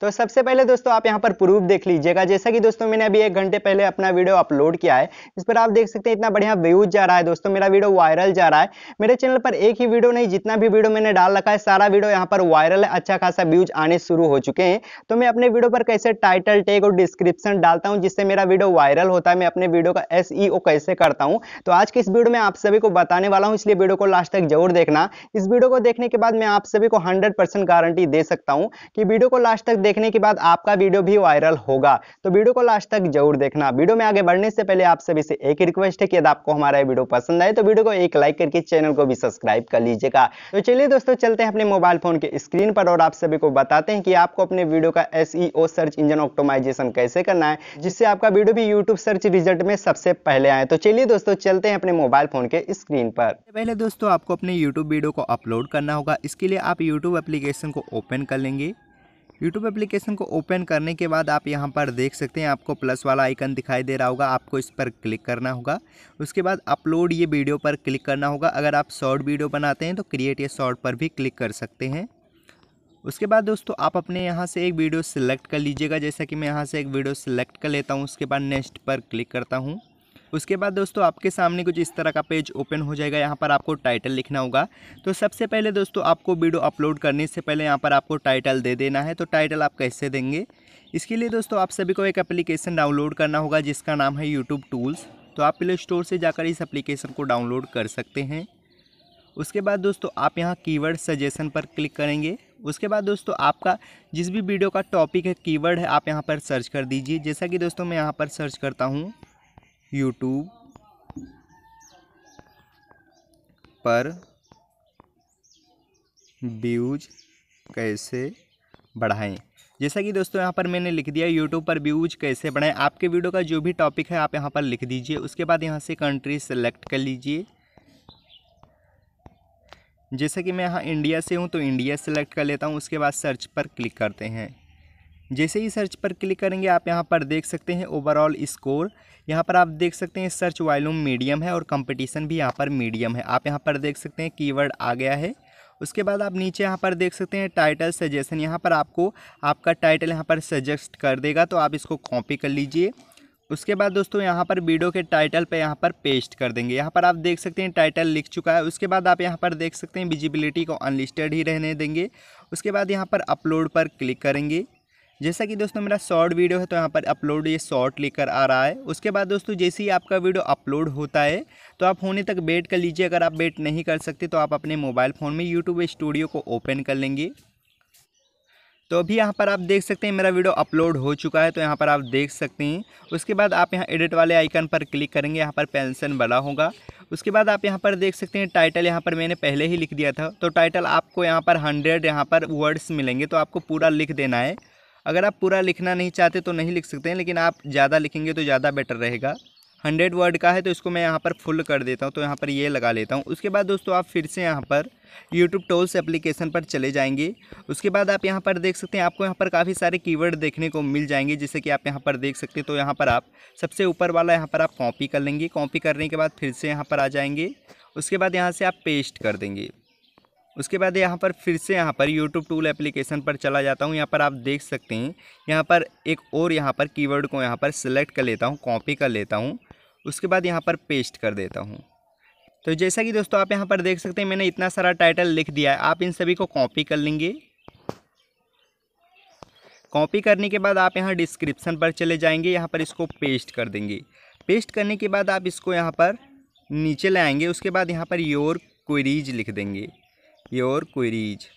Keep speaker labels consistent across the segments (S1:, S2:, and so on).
S1: तो सबसे पहले दोस्तों आप यहाँ पर प्रूफ देख लीजिएगा जैसा कि दोस्तों मैंने अभी एक घंटे पहले अपना वीडियो अपलोड किया है इस पर आप देख सकते हैं इतना बढ़िया व्यूज जा रहा है दोस्तों मेरा वीडियो वायरल जा रहा है मेरे चैनल पर एक ही वीडियो नहीं जितना भी वीडियो मैंने डाल रखा है सारा वीडियो यहाँ पर वायरल है अच्छा खासा व्यूज आने शुरू हो चुके हैं तो मैं अपने वीडियो पर कैसे टाइटल टेग और डिस्क्रिप्शन डालता हूँ जिससे मेरा वीडियो वायरल होता है मैं अपने वीडियो का एस e कैसे करता हूँ तो आज के इस वीडियो में आप सभी को बताने वाला हूँ इसलिए वीडियो को लास्ट तक जरूर देखना इस वीडियो को देखने के बाद मैं आप सभी को हंड्रेड गारंटी दे सकता हूँ कि वीडियो को लास्ट तक देखने के बाद आपका वीडियो भी वायरल होगा तो वीडियो को लास्ट तक जरूर देखना वीडियो में आगे बढ़ने से पहले आप सभी से एक रिक्वेस्ट है कि यदि आपको हमारा वीडियो पसंद आए तो वीडियो को एक लाइक करके चैनल को भी सब्सक्राइब कर लीजिएगा तो चलिए दोस्तों चलते हैं अपने मोबाइल फोन के स्क्रीन पर और आप सभी को बताते हैं कि आपको अपने वीडियो का S e search engine optimization कैसे करना है जिससे आपका वीडियो भी यूट्यूब सर्च रिजल्ट में सबसे पहले आए तो चलिए दोस्तों चलते हैं अपने मोबाइल फोन के स्क्रीन पर पहले दोस्तों आपको अपने यूट्यूब वीडियो को अपलोड करना होगा इसके लिए आप यूट्यूब एप्लीकेशन को ओपन कर लेंगे यूट्यूब एप्लीकेशन को ओपन करने के बाद आप यहाँ पर देख सकते हैं आपको प्लस वाला आइकन दिखाई दे रहा होगा आपको इस पर क्लिक करना होगा उसके बाद अपलोड ये वीडियो पर क्लिक करना होगा अगर आप शॉर्ट वीडियो बनाते हैं तो क्रिएट ये शॉर्ट पर भी क्लिक कर सकते हैं उसके बाद दोस्तों आप अपने यहाँ से एक वीडियो सिलेक्ट कर लीजिएगा जैसा कि मैं यहाँ से एक वीडियो सिलेक्ट कर लेता हूँ उसके बाद नेक्स्ट पर क्लिक करता हूँ उसके बाद दोस्तों आपके सामने कुछ इस तरह का पेज ओपन हो जाएगा यहाँ पर आपको टाइटल लिखना होगा तो सबसे पहले दोस्तों आपको वीडियो अपलोड करने से पहले यहाँ पर आपको टाइटल दे देना है तो टाइटल आप कैसे देंगे इसके लिए दोस्तों आप सभी को एक एप्लीकेशन डाउनलोड करना होगा जिसका नाम है यूट्यूब टूल्स तो आप प्ले स्टोर से जाकर इस एप्लीकेशन को डाउनलोड कर सकते हैं उसके बाद दोस्तों आप यहाँ कीवर्ड सजेशन पर क्लिक करेंगे उसके बाद दोस्तों आपका जिस भी वीडियो का टॉपिक है कीवर्ड है आप यहाँ पर सर्च कर दीजिए जैसा कि दोस्तों मैं यहाँ पर सर्च करता हूँ यूट्यूब पर व्यूज कैसे बढ़ाएं जैसा कि दोस्तों यहाँ पर मैंने लिख दिया यूट्यूब पर व्यूज कैसे बढ़ाएं आपके वीडियो का जो भी टॉपिक है आप यहाँ पर लिख दीजिए उसके बाद यहाँ से कंट्री सेलेक्ट कर लीजिए जैसा कि मैं यहाँ इंडिया से हूँ तो इंडिया सेलेक्ट कर लेता हूँ उसके बाद सर्च पर क्लिक करते हैं जैसे ही सर्च पर क्लिक करेंगे आप यहाँ पर देख सकते हैं ओवरऑल स्कोर यहाँ पर आप देख सकते हैं सर्च वॉल्यूम मीडियम है और कंपटीशन भी यहाँ पर मीडियम है आप यहाँ पर देख सकते हैं कीवर्ड आ गया है उसके बाद आप नीचे यहाँ पर देख सकते हैं टाइटल सजेशन यहाँ पर आपको आपका टाइटल यहाँ पर सजेस्ट कर देगा तो आप इसको कॉपी कर लीजिए उसके बाद दोस्तों यहाँ पर वीडियो के टाइटल पर यहाँ पर पेस्ट कर देंगे यहाँ पर आप देख सकते हैं टाइटल लिख चुका है उसके बाद आप यहाँ पर देख सकते हैं विजिबिलिटी को अनलिस्टेड ही रहने देंगे उसके बाद यहाँ पर अपलोड पर क्लिक करेंगे जैसा कि दोस्तों मेरा शॉर्ट वीडियो है तो यहाँ पर अपलोड ये शॉर्ट लेकर आ रहा है उसके बाद दोस्तों जैसे ही आपका वीडियो अपलोड होता है तो आप होने तक वेट कर लीजिए अगर आप वेट नहीं कर सकते तो आप अपने मोबाइल फ़ोन में यूट्यूब स्टूडियो को ओपन कर लेंगे तो अभी यहाँ पर आप देख सकते हैं मेरा वीडियो अपलोड हो चुका है तो यहाँ पर आप देख सकते हैं उसके बाद आप यहाँ एडिट वाले आइकन पर क्लिक करेंगे यहाँ पर पेंशन बड़ा होगा उसके बाद आप यहाँ पर देख सकते हैं टाइटल यहाँ पर मैंने पहले ही लिख दिया था तो टाइटल आपको यहाँ पर हंड्रेड यहाँ पर वर्ड्स मिलेंगे तो आपको पूरा लिख देना है अगर आप पूरा लिखना नहीं चाहते तो नहीं लिख सकते हैं लेकिन आप ज़्यादा लिखेंगे तो ज़्यादा बेटर रहेगा हंड्रेड वर्ड का है तो इसको मैं यहाँ पर फुल कर देता हूँ तो यहाँ पर ये लगा लेता हूँ उसके बाद दोस्तों आप फिर से यहाँ पर यूट्यूब टोल्स एप्लीकेशन पर चले जाएंगे उसके बाद आप यहाँ पर देख सकते हैं आपको यहाँ पर काफ़ी सारे कीवर्ड देखने को मिल जाएंगे जैसे कि आप यहाँ पर देख सकते हैं तो यहाँ पर आप सबसे ऊपर वाला यहाँ पर आप कॉपी कर लेंगे कॉपी करने के बाद फिर से यहाँ पर आ जाएंगे उसके बाद यहाँ से आप पेस्ट कर देंगे उसके बाद यहाँ पर फिर से यहाँ पर YouTube टूल एप्लीकेशन पर चला जाता हूँ यहाँ पर आप देख सकते हैं यहाँ पर एक और यहाँ पर कीवर्ड को यहाँ पर सिलेक्ट कर लेता हूँ कॉपी कर लेता हूँ उसके बाद यहाँ पर पेस्ट कर देता हूँ तो जैसा कि दोस्तों आप यहाँ पर देख सकते हैं मैंने इतना सारा टाइटल लिख दिया है आप इन सभी को कॉपी कर लेंगे कॉपी करने के बाद आप यहाँ डिस्क्रिप्सन पर चले जाएँगे यहाँ पर इसको पेस्ट कर देंगे पेस्ट करने के बाद आप इसको यहाँ पर नीचे लाएँगे उसके बाद यहाँ पर योर क्वेरीज लिख देंगे योर क्वेरीज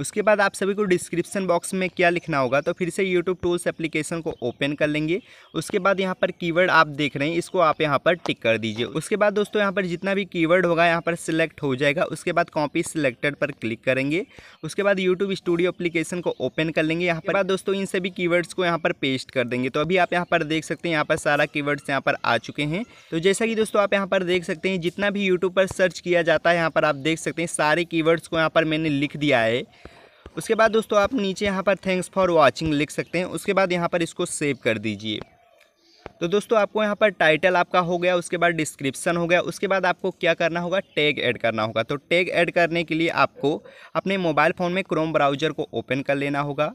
S1: उसके बाद आप सभी को डिस्क्रिप्शन बॉक्स में क्या लिखना होगा तो फिर से यूट्यूब टूल्स एप्लीकेशन को ओपन कर लेंगे उसके बाद यहाँ पर कीवर्ड आप देख रहे हैं इसको आप यहाँ पर टिक कर दीजिए उसके बाद दोस्तों यहाँ पर जितना भी कीवर्ड होगा यहाँ पर सिलेक्ट हो जाएगा उसके बाद कॉपी सिलेक्टेड पर क्लिक करेंगे उसके बाद यूट्यूब स्टूडियो अप्लीकेशन को ओपन कर लेंगे यहाँ पर दोस्तों इन सभी कीवर्ड्स को यहाँ पर पेस्ट कर देंगे तो अभी आप यहाँ पर देख सकते हैं यहाँ पर सारा कीवर्ड्स यहाँ पर आ चुके हैं तो जैसा कि दोस्तों आप यहाँ पर देख सकते हैं जितना भी यूट्यूब पर सर्च किया जाता है यहाँ पर आप देख सकते हैं सारे कीवर्ड्स को यहाँ पर मैंने लिख दिया है उसके बाद दोस्तों आप नीचे यहाँ पर थैंक्स फॉर वॉचिंग लिख सकते हैं उसके बाद यहाँ पर इसको सेव कर दीजिए तो दोस्तों आपको यहाँ पर टाइटल आपका हो गया उसके बाद डिस्क्रिप्शन हो गया उसके बाद आपको क्या करना होगा टैग ऐड करना होगा तो टैग ऐड करने के लिए आपको अपने मोबाइल फ़ोन में क्रोम ब्राउज़र को ओपन कर लेना होगा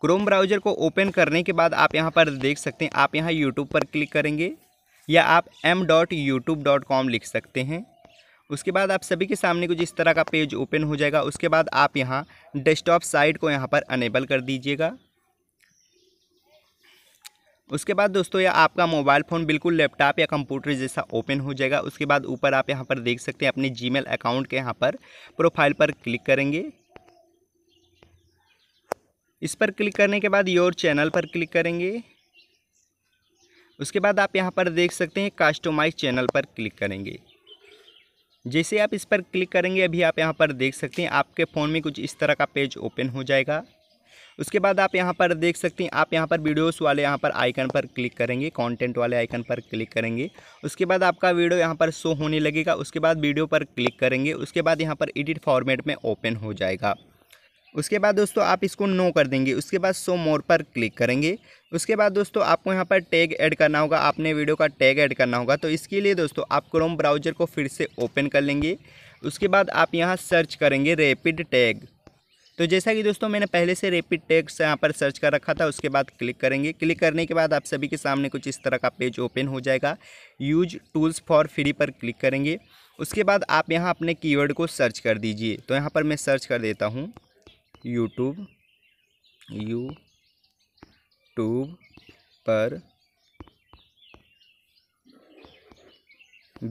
S1: क्रोम ब्राउज़र को ओपन करने के बाद आप यहाँ पर देख सकते हैं आप यहाँ यूट्यूब पर क्लिक करेंगे या आप M dot YouTube dot com लिख सकते हैं उसके बाद आप सभी के सामने कुछ इस तरह का पेज ओपन हो जाएगा उसके बाद आप यहाँ डेस्कटॉप साइट को यहाँ पर अनेबल कर दीजिएगा उसके बाद दोस्तों यह आपका मोबाइल फ़ोन बिल्कुल लैपटॉप या कंप्यूटर जैसा ओपन हो जाएगा उसके बाद ऊपर आप यहाँ पर देख सकते हैं अपने जी अकाउंट के यहाँ पर प्रोफाइल पर क्लिक करेंगे इस पर क्लिक करने के बाद योर चैनल पर क्लिक करेंगे उसके बाद आप यहाँ पर देख सकते हैं कस्टमाइज चैनल पर क्लिक करेंगे जैसे आप इस पर क्लिक करेंगे अभी आप यहाँ पर देख सकते हैं आपके फ़ोन में कुछ इस तरह का पेज ओपन हो जाएगा उसके बाद आप यहाँ पर देख सकते हैं आप यहाँ पर वीडियोस वाले यहाँ पर आइकन पर क्लिक करेंगे कंटेंट वाले आइकन पर क्लिक करेंगे उसके बाद आपका वीडियो यहाँ पर शो होने लगेगा उसके बाद वीडियो पर क्लिक करेंगे उसके बाद यहाँ पर एडिट फॉर्मेट में ओपन हो जाएगा उसके बाद दोस्तों आप इसको नो कर देंगे उसके बाद सो मोर पर क्लिक करेंगे उसके बाद दोस्तों आपको यहाँ पर टैग ऐड करना होगा आपने वीडियो का टैग ऐड करना होगा तो इसके लिए दोस्तों आप क्रोम ब्राउज़र को फिर से ओपन कर लेंगे उसके बाद आप यहाँ सर्च करेंगे रेपिड टैग तो जैसा कि दोस्तों मैंने पहले से रेपिड से यहाँ पर सर्च कर रखा था उसके बाद क्लिक करेंगे क्लिक करने के बाद आप सभी के सामने कुछ इस तरह का पेज ओपन हो जाएगा यूज टूल्स फॉर फ्री पर क्लिक करेंगे उसके बाद आप यहाँ अपने कीवर्ड को सर्च कर दीजिए तो यहाँ पर मैं सर्च कर देता हूँ यूट्यूब ट्यूब पर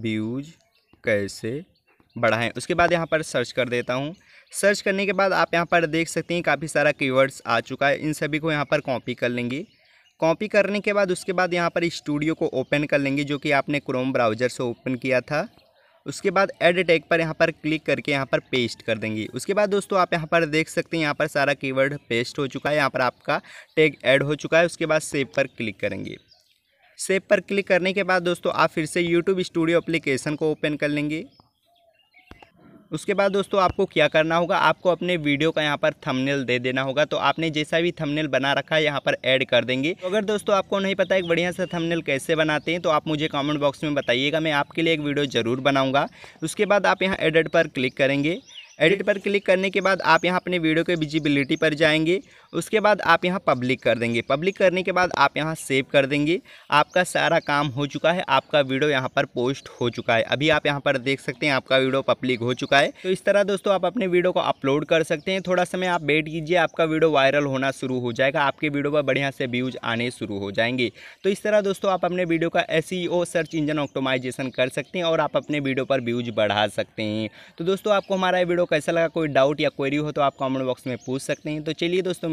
S1: व्यूज कैसे बढ़ाएं उसके बाद यहाँ पर सर्च कर देता हूँ सर्च करने के बाद आप यहाँ पर देख सकते हैं काफ़ी सारा कीवर्ड्स आ चुका है इन सभी को यहाँ पर कॉपी कर लेंगे कॉपी करने के बाद उसके बाद यहाँ पर स्टूडियो को ओपन कर लेंगे जो कि आपने क्रोम ब्राउज़र से ओपन किया था उसके बाद एड टैग पर यहाँ पर क्लिक करके यहाँ पर पेस्ट कर देंगी उसके बाद दोस्तों आप यहाँ पर देख सकते हैं यहाँ पर सारा कीवर्ड पेस्ट हो चुका है यहाँ पर आपका टैग ऐड हो चुका है उसके बाद सेव पर क्लिक करेंगे सेव पर क्लिक करने के बाद दोस्तों आप फिर से यूट्यूब स्टूडियो अप्लीकेशन को ओपन कर लेंगे उसके बाद दोस्तों आपको क्या करना होगा आपको अपने वीडियो का यहाँ पर थंबनेल दे देना होगा तो आपने जैसा भी थंबनेल बना रखा है यहाँ पर ऐड कर देंगे तो अगर दोस्तों आपको नहीं पता एक बढ़िया सा थंबनेल कैसे बनाते हैं तो आप मुझे कमेंट बॉक्स में बताइएगा मैं आपके लिए एक वीडियो ज़रूर बनाऊँगा उसके बाद आप यहाँ एडिट पर क्लिक करेंगे एडिट पर क्लिक करने के बाद आप यहाँ अपने वीडियो के विजिबिलिटी पर जाएंगे उसके बाद आप यहाँ पब्लिक कर देंगे पब्लिक करने के बाद आप यहाँ सेव कर देंगे आपका सारा काम हो चुका है आपका वीडियो यहाँ पर पोस्ट हो चुका है अभी आप यहाँ पर देख सकते हैं आपका वीडियो पब्लिक हो चुका है तो इस तरह दोस्तों आप अपने वीडियो को अपलोड कर सकते हैं थोड़ा समय आप वेट कीजिए आपका वीडियो वायरल होना शुरू हो जाएगा आपके वीडियो पर बढ़िया से व्यूज़ आने शुरू हो जाएंगे तो इस तरह दोस्तों आप अपने वीडियो का एस सर्च इंजन ऑक्टोमाइजेशन कर सकते हैं और आप अपने वीडियो पर व्यूज़ बढ़ा सकते हैं तो दोस्तों आपको हमारा वीडियो कैसा लगा कोई डाउट या क्वेरी हो तो आप कॉमेंट बॉक्स में पूछ सकते हैं तो चलिए दोस्तों